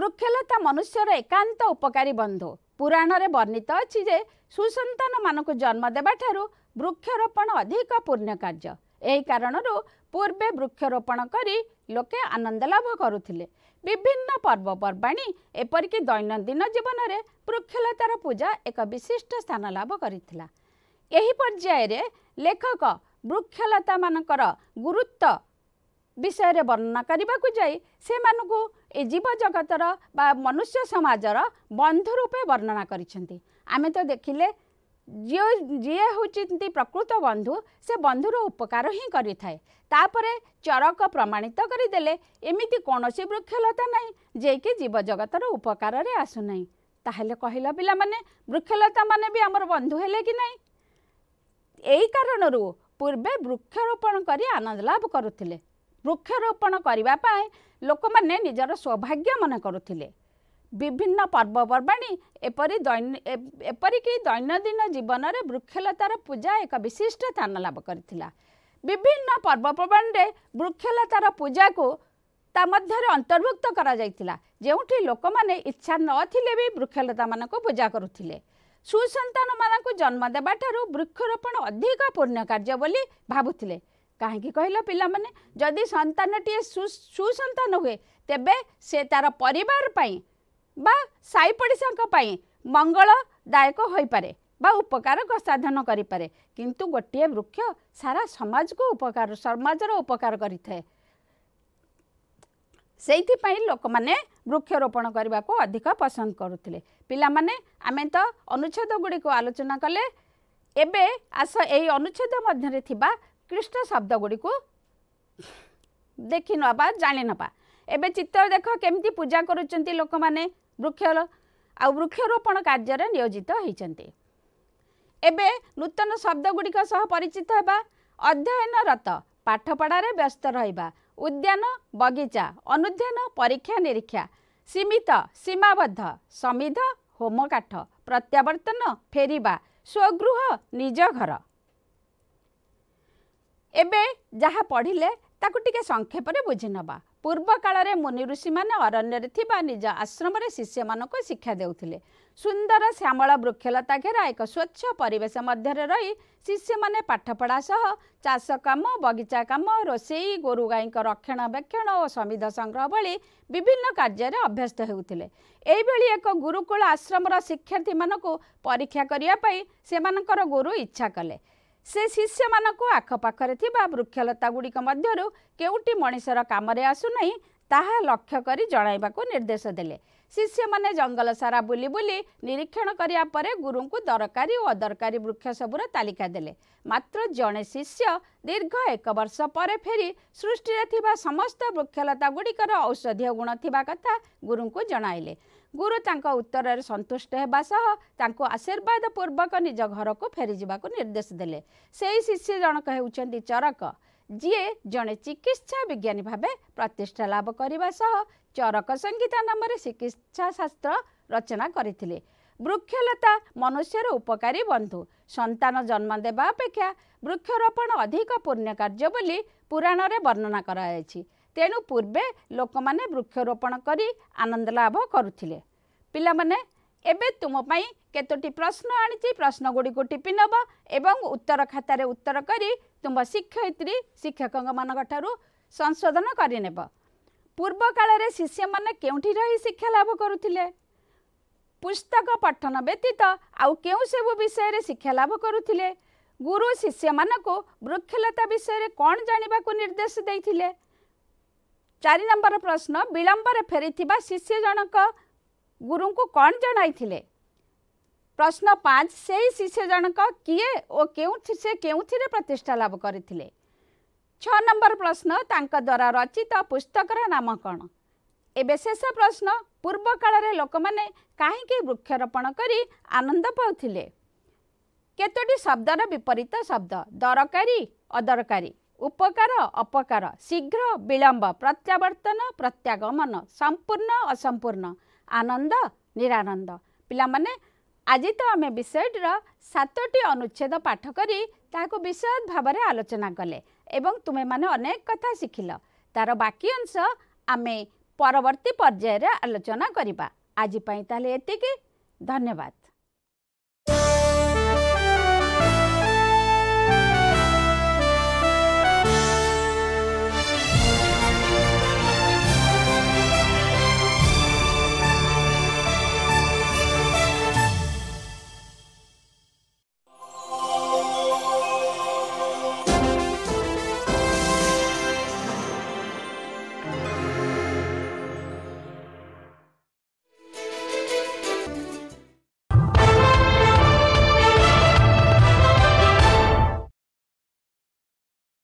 ବୃକ୍ଷଲତା ମନୁଷ୍ୟର ଏକାନ୍ତ ଉପକାରୀ ବନ୍ଧୁ ପୁରାଣରେ ବର୍ଣ୍ଣିତ ଅଛି ଯେ ସୁସନ୍ତାନମାନଙ୍କୁ ଜନ୍ମ ଦେବାଠାରୁ ବୃକ୍ଷରୋପଣ ଅଧିକ ପୂର୍ଣ୍ଣ କାର୍ଯ୍ୟ ଏହି କାରଣରୁ ପୂର୍ବେ ବୃକ୍ଷରୋପଣ କରି ଲୋକେ ଆନନ୍ଦ ଲାଭ କରୁଥିଲେ ବିଭିନ୍ନ ପର୍ବପର୍ବାଣି ଏପରିକି ଦୈନନ୍ଦିନ ଜୀବନରେ ବୃକ୍ଷଲତାର ପୂଜା ଏକ ବିଶିଷ୍ଟ ସ୍ଥାନ ଲାଭ କରିଥିଲା ଏହି ପର୍ଯ୍ୟାୟରେ ଲେଖକ ବୃକ୍ଷଲତାମାନଙ୍କର ଗୁରୁତ୍ୱ ବିଷୟରେ ବର୍ଣ୍ଣନା କରିବାକୁ ଯାଇ ସେମାନଙ୍କୁ ଏ ଜୀବଜଗତର ବା ମନୁଷ୍ୟ ସମାଜର ବନ୍ଧୁ ରୂପେ ବର୍ଣ୍ଣନା କରିଛନ୍ତି ଆମେ ତ ଦେଖିଲେ ଯିଏ ଯିଏ ହେଉଛନ୍ତି ପ୍ରକୃତ ବନ୍ଧୁ ସେ ବନ୍ଧୁର ଉପକାର ହିଁ କରିଥାଏ ତାପରେ ଚରକ ପ୍ରମାଣିତ କରିଦେଲେ ଏମିତି କୌଣସି ବୃକ୍ଷଲତା ନାହିଁ ଯିଏକି ଜୀବଜଗତର ଉପକାରରେ ଆସୁନାହିଁ ତାହେଲେ କହିଲ ପିଲାମାନେ ବୃକ୍ଷଲତାମାନେ ବି ଆମର ବନ୍ଧୁ ହେଲେ କି ନାହିଁ ଏଇ କାରଣରୁ ପୂର୍ବେ ବୃକ୍ଷରୋପଣ କରି ଆନନ୍ଦ ଲାଭ କରୁଥିଲେ ବୃକ୍ଷରୋପଣ କରିବା ପାଇଁ ଲୋକମାନେ ନିଜର ସୌଭାଗ୍ୟ ମନେ କରୁଥିଲେ বিভিন্ন পର୍ବপর্বাণী এপরি এপরিকি দৈনন্দিন জীবনরে বৃক্ষলতার পূজা এক বিশিষ্ট স্থান লাভ করেছিল বিভিন্ন পର୍ବপর্বাণীরে বৃক্ষলতার পূজাকু তা মধ্যে অন্তর্ভুক্ত করা যাইতিলা যেউঠি লোকমানে ইচ্ছা নথিলে বি বৃক্ষলতা মানকু পূজা করুথিলে সুসন্তান মানকু জন্ম দেবাঠারু বৃক্ষরোপণ অধিক পুণ্য কার্য বলি ভাবুথিলে କାହିଁକି କହିଲ ପିଲାମାନେ ଯଦି ସନ୍ତାନଟିଏ ସୁସନ୍ତାନ ହୁଏ ତେବେ ସେ ତା'ର ପରିବାର ପାଇଁ ବା ସାଇ ପଡ଼ିଶାଙ୍କ ପାଇଁ ମଙ୍ଗଳଦାୟକ ହୋଇପାରେ ବା ଉପକାର ସାଧନ କରିପାରେ କିନ୍ତୁ ଗୋଟିଏ ବୃକ୍ଷ ସାରା ସମାଜକୁ ଉପକାର ସମାଜର ଉପକାର କରିଥାଏ ସେଇଥିପାଇଁ ଲୋକମାନେ ବୃକ୍ଷରୋପଣ କରିବାକୁ ଅଧିକ ପସନ୍ଦ କରୁଥିଲେ ପିଲାମାନେ ଆମେ ତ ଅନୁଚ୍ଛେଦ ଗୁଡ଼ିକୁ ଆଲୋଚନା କଲେ ଏବେ ଆସ ଏଇ ଅନୁଚ୍ଛେଦ ମଧ୍ୟରେ ଥିବା କ୍ରିଷ୍ଣ ଶବ୍ଦ ଗୁଡ଼ିକୁ ଦେଖିନବା ଜାଣିନବା ଏବେ ଚିତ୍ର ଦେଖ କେମିତି ପୂଜା କରୁଛନ୍ତି ଲୋକମାନେ ବୃକ୍ଷ ଆଉ ବୃକ୍ଷରୋପଣ କାର୍ଯ୍ୟରେ ନିୟୋଜିତ ହୋଇଛନ୍ତି ଏବେ ନୂତନ ଶବ୍ଦଗୁଡ଼ିକ ସହ ପରିଚିତ ହେବା ଅଧ୍ୟୟନରତ ପାଠପଢ଼ାରେ ବ୍ୟସ୍ତ ରହିବା ଉଦ୍ୟାନ ବଗିଚା ଅନୁଧ୍ୟାନ ପରୀକ୍ଷା ନିରୀକ୍ଷା ସୀମିତ ସୀମାବଦ୍ଧ ସମିଧ ହୋମକାଠ ପ୍ରତ୍ୟାବର୍ତ୍ତନ ଫେରିବା ସ୍ୱଗୃହ ନିଜ ଘର ଏବେ ଯାହା ପଢ଼ିଲେ ତାକୁ ଟିକେ ସଂକ୍ଷେପରେ ବୁଝିନେବା ପୂର୍ବକାଳରେ ମୁନି ଋଷିମାନେ ଅରଣ୍ୟରେ ଥିବା ନିଜ ଆଶ୍ରମରେ ଶିଷ୍ୟମାନଙ୍କୁ ଶିକ୍ଷା ଦେଉଥିଲେ ସୁନ୍ଦର ଶ୍ୟାମଳ ବୃକ୍ଷଲତା ଘେରା ଏକ ସ୍ୱଚ୍ଛ ପରିବେଶ ମଧ୍ୟରେ ରହି ଶିଷ୍ୟମାନେ ପାଠପଢ଼ା ସହ ଚାଷ କାମ ବଗିଚା କାମ ରୋଷେଇ ଗୋରୁ ଗାଈଙ୍କ ରକ୍ଷଣାବେକ୍ଷଣ ଓ ସମିଧ ସଂଗ୍ରହ ଭଳି ବିଭିନ୍ନ କାର୍ଯ୍ୟରେ ଅଭ୍ୟସ୍ତ ହେଉଥିଲେ ଏହିଭଳି ଏକ ଗୁରୁକୁଳ ଆଶ୍ରମର ଶିକ୍ଷାର୍ଥୀମାନଙ୍କୁ ପରୀକ୍ଷା କରିବା ପାଇଁ ସେମାନଙ୍କର ଗୁରୁ ଇଚ୍ଛା କଲେ ସେ ଶିଷ୍ୟମାନଙ୍କୁ ଆଖପାଖରେ ଥିବା ବୃକ୍ଷଲତାଗୁଡ଼ିକ ମଧ୍ୟରୁ କେଉଁଟି ମଣିଷର କାମରେ ଆସୁନାହିଁ ତାହା ଲକ୍ଷ୍ୟ କରି ଜଣାଇବାକୁ ନିର୍ଦ୍ଦେଶ ଦେଲେ ଶିଷ୍ୟମାନେ ଜଙ୍ଗଲ ସାରା ବୁଲି ବୁଲି ନିରୀକ୍ଷଣ କରିବା ପରେ ଗୁରୁଙ୍କୁ ଦରକାରୀ ଓ ଅଦରକାରୀ ବୃକ୍ଷ ସବୁର ତାଲିକା ଦେଲେ ମାତ୍ର ଜଣେ ଶିଷ୍ୟ ଦୀର୍ଘ ଏକ ବର୍ଷ ପରେ ଫେରି ସୃଷ୍ଟିରେ ଥିବା ସମସ୍ତ ବୃକ୍ଷଲତାଗୁଡ଼ିକର ଔଷଧୀୟ ଗୁଣ ଥିବା କଥା ଗୁରୁଙ୍କୁ ଜଣାଇଲେ ଗୁରୁ ତାଙ୍କ ଉତ୍ତରରେ ସନ୍ତୁଷ୍ଟ ହେବା ସହ ତାଙ୍କୁ ଆଶୀର୍ବାଦ ପୂର୍ବକ ନିଜ ଘରକୁ ଫେରିଯିବାକୁ ନିର୍ଦ୍ଦେଶ ଦେଲେ ସେହି ଶିଷ୍ୟ ଜଣକ ହେଉଛନ୍ତି ଚରକ ଯିଏ ଜଣେ ଚିକିତ୍ସା ବିଜ୍ଞାନୀ ଭାବେ ପ୍ରତିଷ୍ଠା ଲାଭ କରିବା ସହ ଚରକ ସଂଗୀତା ନାମରେ ଚିକିତ୍ସା ଶାସ୍ତ୍ର ରଚନା କରିଥିଲେ ବୃକ୍ଷଲତା ମନୁଷ୍ୟର ଉପକାରୀ ବନ୍ଧୁ ସନ୍ତାନ ଜନ୍ମ ଦେବା ଅପେକ୍ଷା ବୃକ୍ଷରୋପଣ ଅଧିକ ପୂର୍ଣ୍ଣ କାର୍ଯ୍ୟ ବୋଲି ପୁରାଣରେ ବର୍ଣ୍ଣନା କରାଯାଇଛି ତେଣୁ ପୂର୍ବେ ଲୋକମାନେ ବୃକ୍ଷରୋପଣ କରି ଆନନ୍ଦ ଲାଭ କରୁଥିଲେ ପିଲାମାନେ ଏବେ ତୁମ ପାଇଁ କେତୋଟି ପ୍ରଶ୍ନ ଆଣିଛି ପ୍ରଶ୍ନଗୁଡ଼ିକୁ ଟିପି ନେବ ଏବଂ ଉତ୍ତର ଖାତାରେ ଉତ୍ତର କରି ତୁମ ଶିକ୍ଷୟିତ୍ରୀ ଶିକ୍ଷକଙ୍କ ମାନଙ୍କ ଠାରୁ ସଂଶୋଧନ କରିନେବ ପୂର୍ବ କାଳରେ ଶିଷ୍ୟମାନେ କେଉଁଠି ରହି ଶିକ୍ଷା ଲାଭ କରୁଥିଲେ ପୁସ୍ତକ ପଠନ ବ୍ୟତୀତ ଆଉ କେଉଁ ସବୁ ବିଷୟରେ ଶିକ୍ଷା ଲାଭ କରୁଥିଲେ ଗୁରୁ ଶିଷ୍ୟମାନଙ୍କୁ ବୃକ୍ଷଲତା ବିଷୟରେ କ'ଣ ଜାଣିବାକୁ ନିର୍ଦ୍ଦେଶ ଦେଇଥିଲେ ଚାରି ନମ୍ବର ପ୍ରଶ୍ନ ବିଳମ୍ବରେ ଫେରିଥିବା ଶିଷ୍ୟ ଜଣକ ଗୁରୁଙ୍କୁ କ'ଣ ଜଣାଇଥିଲେ ପ୍ରଶ୍ନ ପାଞ୍ଚ ସେହି ଶିଷ୍ୟ ଜଣକ କିଏ ଓ କେଉଁଥି ସେ କେଉଁଥିରେ ପ୍ରତିଷ୍ଠା ଲାଭ କରିଥିଲେ ଛଅ ନମ୍ବର ପ୍ରଶ୍ନ ତାଙ୍କ ଦ୍ୱାରା ରଚିତ ପୁସ୍ତକର ନାମ କ'ଣ ଏବେ ଶେଷ ପ୍ରଶ୍ନ ପୂର୍ବକାଳରେ ଲୋକମାନେ କାହିଁକି ବୃକ୍ଷରୋପଣ କରି ଆନନ୍ଦ ପାଉଥିଲେ କେତୋଟି ଶବ୍ଦର ବିପରୀତ ଶବ୍ଦ ଦରକାରୀ ଅଦରକାରୀ ଉପକାର ଅପକାର ଶୀଘ୍ର ବିଳମ୍ବ ପ୍ରତ୍ୟାବର୍ତ୍ତନ ପ୍ରତ୍ୟାଗମନ ସମ୍ପୂର୍ଣ୍ଣ ଅସମ୍ପୂର୍ଣ୍ଣ ଆନନ୍ଦ ନିରାନନ୍ଦ ପିଲାମାନେ ଆଜି ତ ଆମେ ବିଷୟଟିର ସାତଟି ଅନୁଚ୍ଛେଦ ପାଠ କରି ତାହାକୁ ବିଶଦ ଭାବରେ ଆଲୋଚନା କଲେ ଏବଂ ତୁମେମାନେ ଅନେକ କଥା ଶିଖିଲ ତା'ର ବାକି ଅଂଶ ଆମେ ପରବର୍ତ୍ତୀ ପର୍ଯ୍ୟାୟରେ ଆଲୋଚନା କରିବା ଆଜି ପାଇଁ ତାହେଲେ ଏତିକି ଧନ୍ୟବାଦ